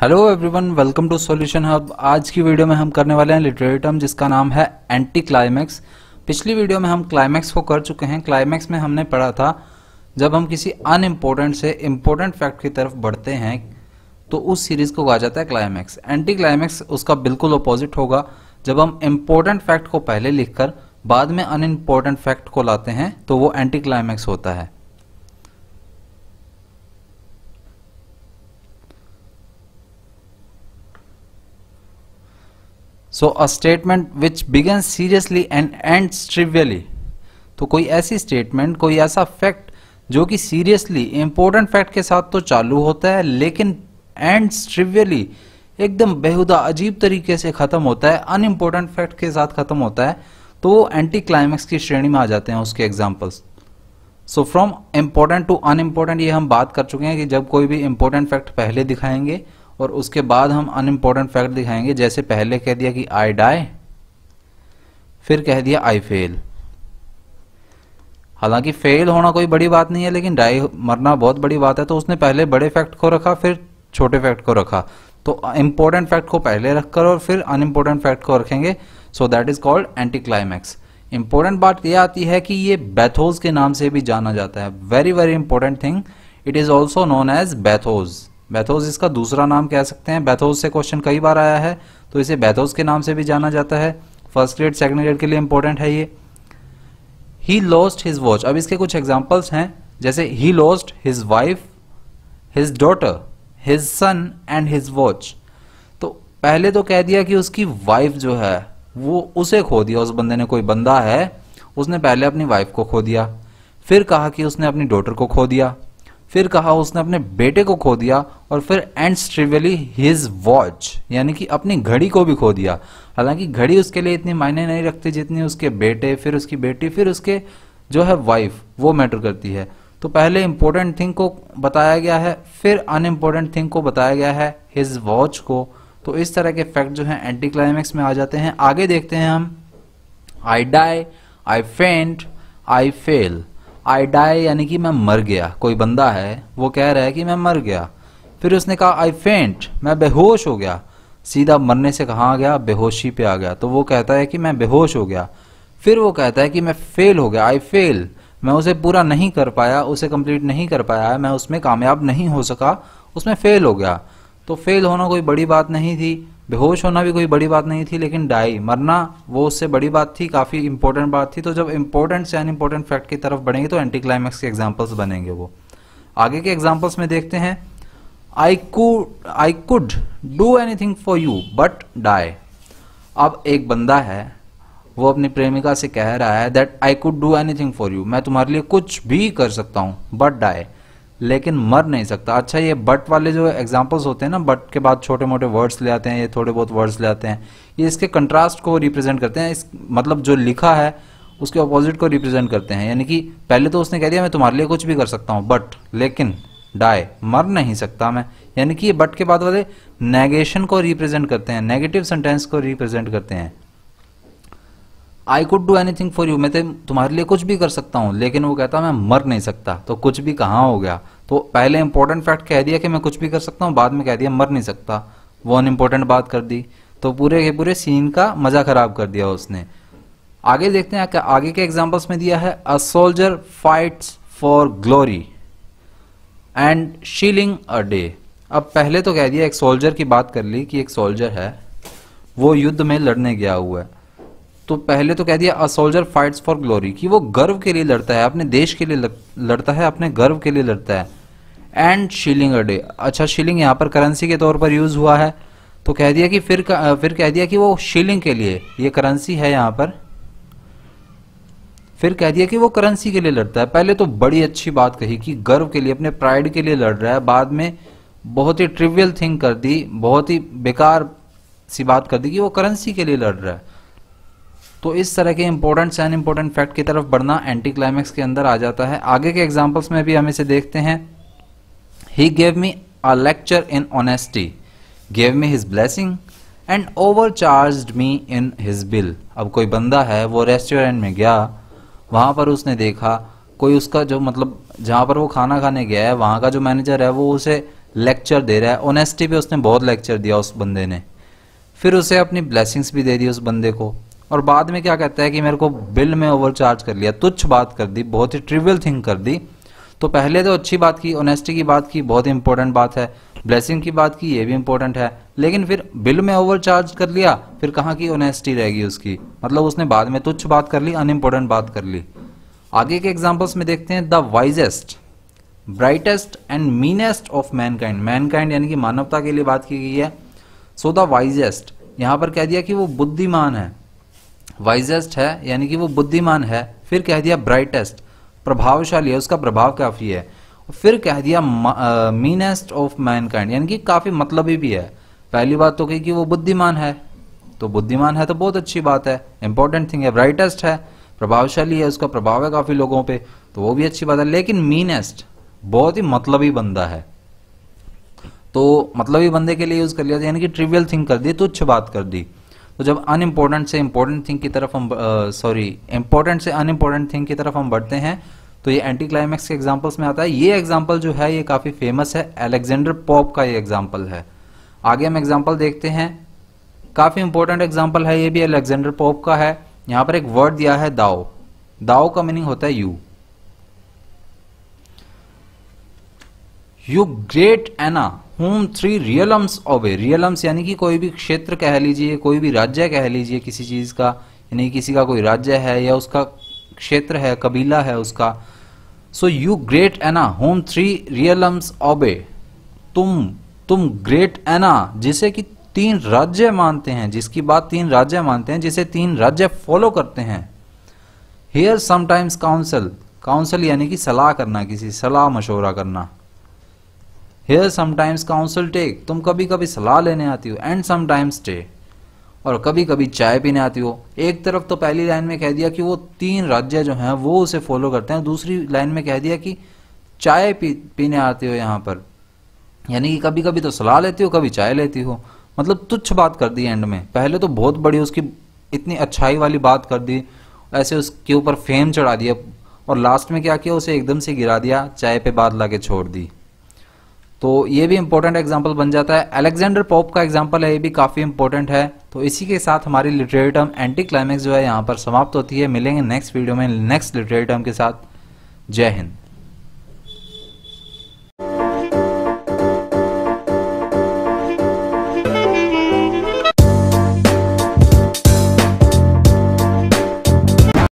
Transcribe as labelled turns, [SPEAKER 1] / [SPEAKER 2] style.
[SPEAKER 1] hello everyone welcome to Solution Hub आज की video में हम करने वाले हैं लिटरेरी टर्म जिसका नाम है एंटी क्लाइमैक्स पिछली वीडियो में हम क्लाइमैक्स को कर चुके हैं क्लाइमैक्स में हमने पढ़ा था जब हम किसी अन इम्पोर्टेंट से इम्पोर्टेंट फैक्ट की तरफ बढ़ते हैं तो उस सीरीज़ को कहा जाता है क्लाइमैक्स एंटी क्लाइमैक्स उसका बिल्कुल अपोजिट होगा जब हम इम्पोर्टेंट फैक्ट को पहले लिखकर बाद में अन फैक्ट को लाते हैं तो वो एंटी क्लाइमैक्स होता है so a statement which began seriously and and trivially तो कोई ऐसी स्टेटमेंट कोई ऐसा फैक्ट जो कि सीरियसली इंपॉर्टेंट फैक्ट के साथ तो चालू होता है लेकिन एंड ट्रिवियली एकदम बेहुदा अजीब तरीके से ख़त्म होता है अनइम्पोर्टेंट फैक्ट के साथ ख़त्म होता है तो वो एंटी क्लाइमैक्स की श्रेणी में आ जाते हैं उसके examples so from important to unimportant ये हम बात कर चुके हैं कि जब कोई भी इम्पोर्टेंट फैक्ट पहले दिखाएंगे और उसके बाद हम अनइम्पोर्टेंट फैक्ट दिखाएंगे जैसे पहले कह दिया कि आई डाई फिर कह दिया आई फेल हालांकि फेल होना कोई बड़ी बात नहीं है लेकिन डाई मरना बहुत बड़ी बात है तो उसने पहले बड़े फैक्ट को रखा फिर छोटे फैक्ट को रखा तो इम्पोर्टेंट फैक्ट को पहले रखकर और फिर अनइम्पोर्टेंट फैक्ट को रखेंगे so that is called anticlimax important बात यह आती है कि ये बैथोज के नाम से भी जाना जाता है very very important thing it is also known as bathos bathos इसका दूसरा नाम कह सकते हैं बैथोस से क्वेश्चन कई बार आया है तो इसे बैथोस के नाम से भी जाना जाता है फर्स्ट ग्रेड सेकेंड ग्रेड के लिए इंपॉर्टेंट है ये ही लॉस्ट हिज वॉच अब इसके कुछ एग्जाम्पल्स हैं जैसे he lost his wife his daughter his son and his watch तो पहले तो कह दिया कि उसकी वाइफ जो है वो उसे खो दिया उस बंदे ने कोई बंदा है उसने पहले अपनी वाइफ को खो दिया फिर कहा कि उसने अपनी डॉटर को खो दिया फिर कहा उसने अपने बेटे को खो दिया और फिर एंड स्ट्रिवली हिज वॉच यानी कि अपनी घड़ी को भी खो दिया हालांकि घड़ी उसके लिए इतनी मायने नहीं रखती जितनी उसके बेटे फिर उसकी बेटी फिर उसके जो है वाइफ वो मैटर करती है तो पहले इंपॉर्टेंट थिंग को बताया गया है फिर अनइम्पोर्टेंट थिंग को बताया गया है हिज वॉच को तो इस तरह के फैक्ट जो है एंटी क्लाइमैक्स में आ जाते हैं आगे देखते हैं हम आई डाई आई फेंट आई फेल आई डाई यानी कि मैं मर गया कोई बंदा है वो कह रहा है कि मैं मर गया फिर उसने कहा आई फेंट मैं बेहोश हो गया सीधा मरने से कहाँ आ गया बेहोशी पे आ गया तो वो कहता है कि मैं बेहोश हो गया फिर वो कहता है कि मैं फेल हो गया आई फेल मैं उसे पूरा नहीं कर पाया उसे कंप्लीट नहीं कर पाया मैं उसमें कामयाब नहीं हो सका उसमें फेल हो गया तो फेल होना कोई बड़ी बात नहीं थी बेहोश होना भी कोई बड़ी बात नहीं थी लेकिन डाई मरना वो उससे बड़ी बात थी काफ़ी इंपॉर्टेंट बात थी तो जब इंपॉर्टेंट से इम्पॉर्टेंट फैक्ट की तरफ बढ़ेंगे तो एंटी क्लाइमैक्स के एग्जाम्पल्स बनेंगे वो आगे के एग्जाम्पल्स में देखते हैं I could I could do anything for you but die अब एक बंदा है वो अपनी प्रेमिका से कह रहा है that I could do anything for you मैं तुम्हारे लिए कुछ भी कर सकता हूँ बट डाई लेकिन मर नहीं सकता अच्छा ये बट वाले जो एग्जाम्पल्स होते हैं ना बट के बाद छोटे मोटे वर्ड्स ले आते हैं ये थोड़े बहुत वर्ड्स ले आते हैं ये इसके कंट्रास्ट को रिप्रेजेंट करते हैं इस मतलब जो लिखा है उसके अपोजिट को रिप्रेजेंट करते हैं यानी कि पहले तो उसने कह दिया मैं तुम्हारे लिए कुछ भी कर सकता हूँ बट लेकिन डाय मर नहीं सकता मैं यानी कि ये बट के बाद वाले नेगेशन को रिप्रेजेंट करते हैं नेगेटिव सेंटेंस को रिप्रेजेंट करते हैं I could do anything for you मैं तो तुम्हारे लिए कुछ भी कर सकता हूं लेकिन वो कहता मैं मर नहीं सकता तो कुछ भी कहां हो गया तो पहले इंपॉर्टेंट फैक्ट कह दिया कि मैं कुछ भी कर सकता हूं बाद में कह दिया मर नहीं सकता वो अनइम्पोर्टेंट बात कर दी तो पूरे के पूरे सीन का मजा खराब कर दिया उसने आगे देखते हैं आगे के एग्जाम्पल्स में दिया है a soldier fights for glory and shilling a day अब पहले तो कह दिया एक सोल्जर की बात कर ली कि एक सोल्जर है वो युद्ध में लड़ने गया हुआ है तो पहले तो कह दिया a soldier fights for glory कि वो गर्व के लिए लड़ता है अपने देश के लिए लड़ता है अपने गर्व के लिए लड़ता है एंड शीलिंग अ डे अच्छा शीलिंग यहाँ पर करेंसी के तौर पर यूज़ हुआ है तो कह दिया कि फिर फिर कह दिया कि वो शीलिंग के लिए ये करेंसी है यहाँ पर फिर कह दिया कि वो करेंसी के लिए लड़ता है पहले तो बड़ी अच्छी बात कही कि गर्व के लिए अपने प्राइड के लिए लड़ रहा है बाद में बहुत ही ट्रिवियल थिंग कर दी बहुत ही बेकार सी बात कर दी कि वो करेंसी के लिए लड़ रहा है तो इस तरह के इंपॉर्टेंट से इम्पोर्टेंट फैक्ट की तरफ बढ़ना एंटी क्लाइमैक्स के अंदर आ जाता है आगे के एग्जाम्पल्स में भी हम इसे देखते हैं he gave me a lecture in honesty gave me his blessing and overcharge me in his bill अब कोई बंदा है वो रेस्टोरेंट में गया वहां पर उसने देखा कोई उसका जो मतलब जहां पर वो खाना खाने गया है वहां का जो मैनेजर है वो उसे लेक्चर दे रहा है ऑनेस्टी पे उसने बहुत लेक्चर दिया उस बंदे ने फिर उसे अपनी ब्लेसिंग्स भी दे दी उस बंदे को और बाद में क्या कहता है कि मेरे को बिल में ओवर चार्ज कर लिया तुच्छ बात कर दी बहुत ही ट्रिवियल थिंग कर दी तो पहले तो अच्छी बात की ऑनेस्टी की बात की बहुत इंपॉर्टेंट बात है ब्लेसिंग की बात की ये भी इंपॉर्टेंट है लेकिन फिर बिल में ओवरचार्ज कर लिया फिर कहाँ की ओनेस्टी रहेगी उसकी मतलब उसने बाद में तुच्छ बात कर ली अनइम्पोर्टेंट बात कर ली आगे के एग्जाम्पल्स में देखते हैं the wisest brightest and meanest of mankind mankind यानी कि मानवता के लिए बात की गई है सो द वाइजेस्ट यहाँ पर कह दिया कि वो बुद्धिमान है वाइजेस्ट है यानी कि वो बुद्धिमान है फिर कह दिया ब्राइटेस्ट प्रभावशाली है उसका प्रभाव काफ़ी है फिर कह दिया मीनेस्ट ऑफ मैनकाइंड यानी कि काफ़ी मतलबी भी है पहली बात तो कही कि वो बुद्धिमान है तो बुद्धिमान है तो बहुत अच्छी बात है इंपॉर्टेंट थिंग है ब्राइटेस्ट है प्रभावशाली है उसका प्रभाव है काफी लोगों पे तो वो भी अच्छी बात है लेकिन मीनेस्ट बहुत ही मतलबी बंदा है तो मतलबी बंदे के लिए यूज कर लिया यानी कि ट्रिवियल थिंग कर दी तुच्छ बात कर दी तो जब अनइम्पोर्टेंट से इंपॉर्टेंट थिंग की तरफ हम सॉरी इंपॉर्टेंट से अनइम्पोर्टेंट थिंग की तरफ हम बढ़ते हैं तो ये एंटी क्लाइमैक्स के एग्जाम्पल्स में आता है ये एग्जाम्पल जो है ये काफी फेमस है एलेक्जेंडर पॉप का ये एग्जाम्पल है आगे हम एग्जाम्पल देखते हैं काफ़ी इंपॉर्टेंट एग्जाम्पल है ये भी अलेक्जेंडर पोप का है यहां पर एक वर्ड दिया है दाओ दाओ का मीनिंग होता है you you great Anna home three realms a realms यानी कि कोई भी क्षेत्र कह लीजिए कोई भी राज्य कह लीजिए किसी चीज़ का यानी किसी का कोई राज्य है या उसका क्षेत्र है कबीला है उसका so you great Anna home three realms obey तुम तुम ग्रेट एना जिसे कि तीन राज्य मानते हैं जिसकी बात तीन राज्य मानते हैं जिसे तीन राज्य फॉलो करते हैं हेयर समटाइम्स काउंसिल काउंसिल यानी कि सलाह करना किसी सलाह मशवरा करना हेयर समटाइम्स काउंसिल टेक तुम कभी कभी सलाह लेने आती हो एंड समटाइम्स टे और कभी कभी चाय पीने आती हो एक तरफ तो पहली लाइन में कह दिया कि वो तीन राज्य जो हैं वो उसे फॉलो करते हैं दूसरी लाइन में कह दिया कि चाय पी पीने आते हो यहाँ पर यानी कि कभी कभी तो सलाह लेती हो कभी चाय लेती हो मतलब तुच्छ बात कर दी एंड में पहले तो बहुत बड़ी उसकी इतनी अच्छाई वाली बात कर दी ऐसे उसके ऊपर फेम चढ़ा दिया और लास्ट में क्या किया उसे एकदम से गिरा दिया चाय पे बात ला छोड़ दी तो ये भी इम्पोर्टेंट एग्जाम्पल बन जाता है अलेक्जेंडर पॉप का एग्जाम्पल है ये भी काफ़ी इंपॉर्टेंट है तो इसी के साथ हमारी लिटरेरी टर्म एंटी क्लाइमैक्स जो है यहाँ पर समाप्त होती है मिलेंगे नेक्स्ट वीडियो में नेक्स्ट लिटरेरी टर्म के साथ जय हिंद